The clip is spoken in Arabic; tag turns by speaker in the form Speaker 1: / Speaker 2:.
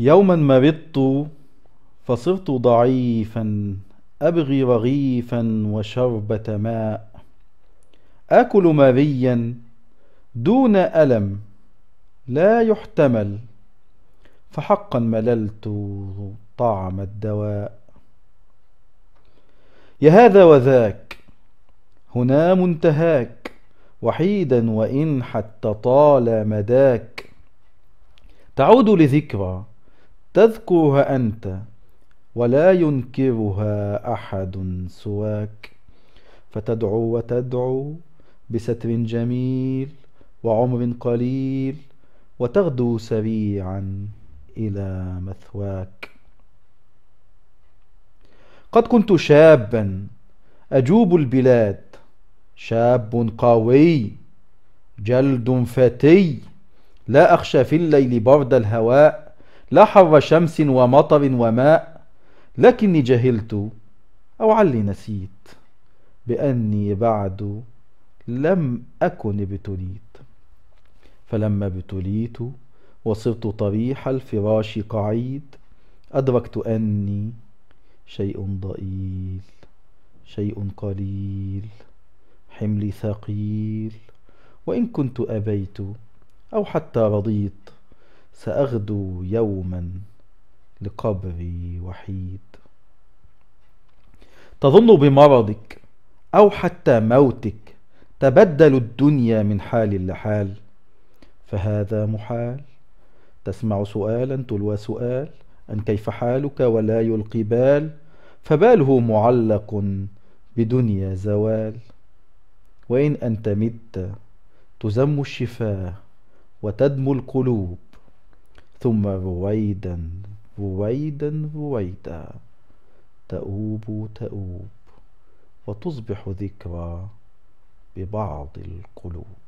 Speaker 1: يوما مرضت فصرت ضعيفا أبغي رغيفا وشربة ماء آكل مريا دون ألم لا يحتمل فحقا مللت طعم الدواء يا هذا وذاك هنا منتهاك وحيدا وإن حتى طال مداك تعود لذكرى تذكرها أنت ولا ينكرها أحد سواك فتدعو وتدعو بستر جميل وعمر قليل وتغدو سريعا إلى مثواك قد كنت شابا أجوب البلاد شاب قوي جلد فتي لا أخشى في الليل برد الهواء لا حر شمس ومطر وماء لكني جهلت أو علي نسيت بأني بعد لم أكن ابتليت فلما ابتليت وصرت طريح الفراش قعيد أدركت أني شيء ضئيل شيء قليل حملي ثقيل وإن كنت أبيت أو حتى رضيت سأغدو يوما لقبري وحيد تظن بمرضك أو حتى موتك تبدل الدنيا من حال لحال فهذا محال تسمع سؤالا تلوى سؤال أن كيف حالك ولا يلقي بال فباله معلق بدنيا زوال وإن أنت مت تزم الشفاه وتدمو القلوب ثم رويدا رويدا رويدا تؤوب تؤوب وتصبح ذكرى ببعض القلوب